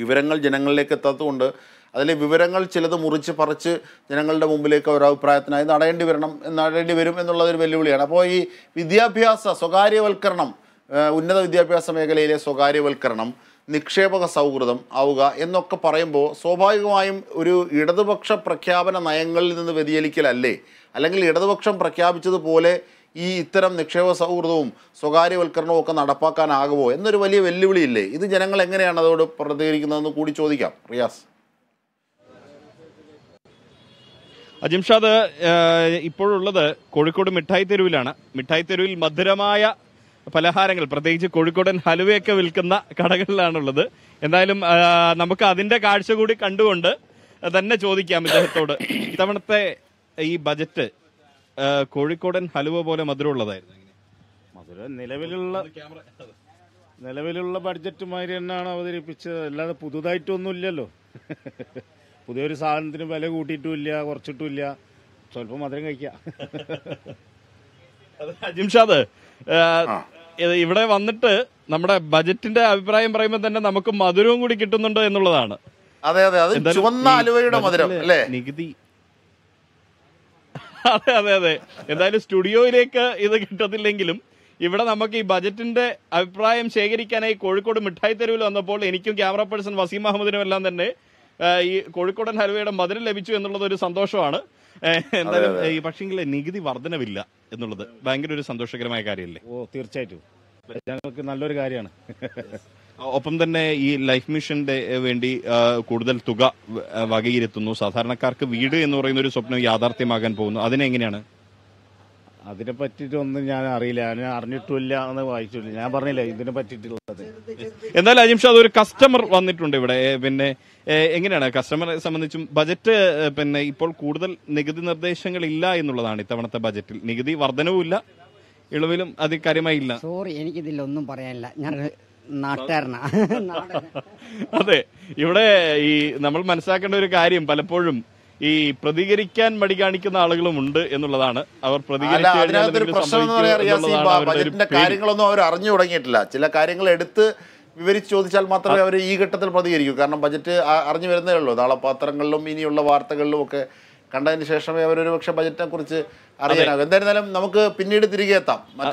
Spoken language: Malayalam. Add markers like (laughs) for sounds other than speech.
വിവരങ്ങൾ ജനങ്ങളിലേക്ക് എത്താത്തതുകൊണ്ട് അതിലെ വിവരങ്ങൾ ചിലത് മുറിച്ച് പറിച്ച് ജനങ്ങളുടെ മുമ്പിലേക്ക് ഒരു അഭിപ്രായത്തിനായി നടേണ്ടി വരണം നടേണ്ടി വരും എന്നുള്ളതൊരു വെല്ലുവിളിയാണ് അപ്പോൾ ഈ വിദ്യാഭ്യാസ സ്വകാര്യവൽക്കരണം ഉന്നത വിദ്യാഭ്യാസ മേഖലയിലെ സ്വകാര്യവൽക്കരണം നിക്ഷേപക സൗഹൃദം ആവുക എന്നൊക്കെ പറയുമ്പോൾ സ്വാഭാവികമായും ഒരു ഇടതുപക്ഷ പ്രഖ്യാപന നയങ്ങളിൽ നിന്ന് വ്യതിചലിക്കലല്ലേ അല്ലെങ്കിൽ ഇടതുപക്ഷം പ്രഖ്യാപിച്ചതുപോലെ ഈ ഇത്തരം നിക്ഷേപ സൗഹൃദവും സ്വകാര്യവൽക്കരണവും ഒക്കെ നടപ്പാക്കാനാകുമോ എന്നൊരു വലിയ വെല്ലുവിളിയില്ലേ ഇത് ജനങ്ങൾ എങ്ങനെയാണ് അതോട് പ്രതികരിക്കുന്നതെന്ന് കൂടി ചോദിക്കാം റിയാസ് അജിംഷാദ് ഇപ്പോഴുള്ളത് കോഴിക്കോട് മിഠായി തെരുവിലാണ് മിഠായി തെരുവിൽ മധുരമായ പലഹാരങ്ങൾ പ്രത്യേകിച്ച് കോഴിക്കോടൻ ഹലുവയൊക്കെ വിൽക്കുന്ന കടകളിലാണുള്ളത് എന്തായാലും നമുക്ക് അതിന്റെ കാഴ്ച കൂടി കണ്ടുകൊണ്ട് തന്നെ ചോദിക്കാം ഇദ്ദേഹത്തോട് ഇത്തവണത്തെ ഈ ബജറ്റ് കോഴിക്കോടൻ ഹലുവ പോലെ ഉള്ളതായിരുന്നു മധുരം നിലവിലുള്ള നിലവിലുള്ള ബഡ്ജറ്റ് മാതിരി തന്നെയാണ് അവതരിപ്പിച്ചത് അല്ലാതെ പുതുതായിട്ടൊന്നും ഇല്ലല്ലോ (laughs) പുതിയൊരു സാധനത്തിന് വില കൂട്ടിയിട്ടുമില്ല കുറച്ചിട്ടുമില്ല സ്വല്പം മധുരം കഴിക്കാം ഇവിടെ വന്നിട്ട് നമ്മുടെ ബജറ്റിന്റെ അഭിപ്രായം പറയുമ്പോൾ തന്നെ നമുക്ക് മധുരവും കൂടി കിട്ടുന്നുണ്ട് എന്നുള്ളതാണ് അതെ അതെ അത് ചുവന്ന ആലുവയുടെ മധുരം അല്ലേ നികുതി അതെ അതെ അതെ എന്തായാലും സ്റ്റുഡിയോയിലേക്ക് ഇത് കിട്ടത്തില്ലെങ്കിലും ഇവിടെ നമുക്ക് ഈ ബജറ്റിന്റെ അഭിപ്രായം ശേഖരിക്കാനായി കോഴിക്കോട് മിഠായി തെരുവിൽ വന്നപ്പോൾ എനിക്കും ക്യാമറ പേഴ്സൺ വസീം അഹമ്മദിനും എല്ലാം തന്നെ ഈ കോഴിക്കോടൻ ഹൽവയുടെ മധുരം ലഭിച്ചു എന്നുള്ളത് ഒരു സന്തോഷമാണ് എന്തായാലും ഈ പക്ഷേ നികുതി വർധനവില്ല എന്നുള്ളത് ഭയങ്കര ഒരു സന്തോഷകരമായ കാര്യമല്ലേ ഓ തീർച്ചയായിട്ടും ഞങ്ങൾക്ക് നല്ലൊരു കാര്യമാണ് ഒപ്പം തന്നെ ഈ ലൈഫ് മിഷന്റെ വേണ്ടി കൂടുതൽ തുക വകയിരുത്തുന്നു സാധാരണക്കാർക്ക് വീട് എന്ന് പറയുന്ന ഒരു സ്വപ്നം യാഥാർത്ഥ്യമാകാൻ പോകുന്നു അതിനെങ്ങനെയാണ് അതിനെ പറ്റിയിട്ടൊന്നും ഞാൻ അറിയില്ല ഞാൻ അറിഞ്ഞിട്ടില്ല എന്ന് വായിച്ചില്ല ഞാൻ പറഞ്ഞില്ല ഇതിനെ പറ്റിയിട്ടുള്ളത് എന്നാൽ അജിംഷ അതൊരു കസ്റ്റമർ വന്നിട്ടുണ്ട് ഇവിടെ പിന്നെ എങ്ങനെയാണ് കസ്റ്റമറെ സംബന്ധിച്ചും ബജറ്റ് പിന്നെ ഇപ്പോൾ കൂടുതൽ നികുതി നിർദ്ദേശങ്ങൾ ഇല്ല എന്നുള്ളതാണ് ഇത്തവണത്തെ ബജറ്റിൽ നികുതി വർധനവുമില്ല ഇളവിലും അത് കാര്യമായില്ല സോറി എനിക്കിതിലൊന്നും പറയാനില്ല ഞാൻ (laughs) അതെ ഇവിടെ ഈ നമ്മൾ മനസ്സിലാക്കേണ്ട ഒരു കാര്യം പലപ്പോഴും ഈ പ്രതികരിക്കാൻ മടി കാണിക്കുന്ന ആളുകളും ഉണ്ട് എന്നുള്ളതാണ് അവർ കാര്യങ്ങളൊന്നും അവർ അറിഞ്ഞു തുടങ്ങിയിട്ടില്ല ചില കാര്യങ്ങൾ എടുത്ത് വിവരിച്ച് ചോദിച്ചാൽ മാത്രമേ അവർ ഈ ഘട്ടത്തിൽ പ്രതികരിക്കൂ കാരണം ബജറ്റ് അറിഞ്ഞു വരുന്നേ ഉള്ളൂ നാളെ പത്രങ്ങളിലും ഇനിയുള്ള വാർത്തകളിലും ഒക്കെ കണ്ടതിന് ശേഷമേ അവർ ഒരുപക്ഷെ ബജറ്റിനെ കുറിച്ച് അറിയാനാകും എന്തായിരുന്നാലും നമുക്ക് പിന്നീട് തിരികെ എത്താം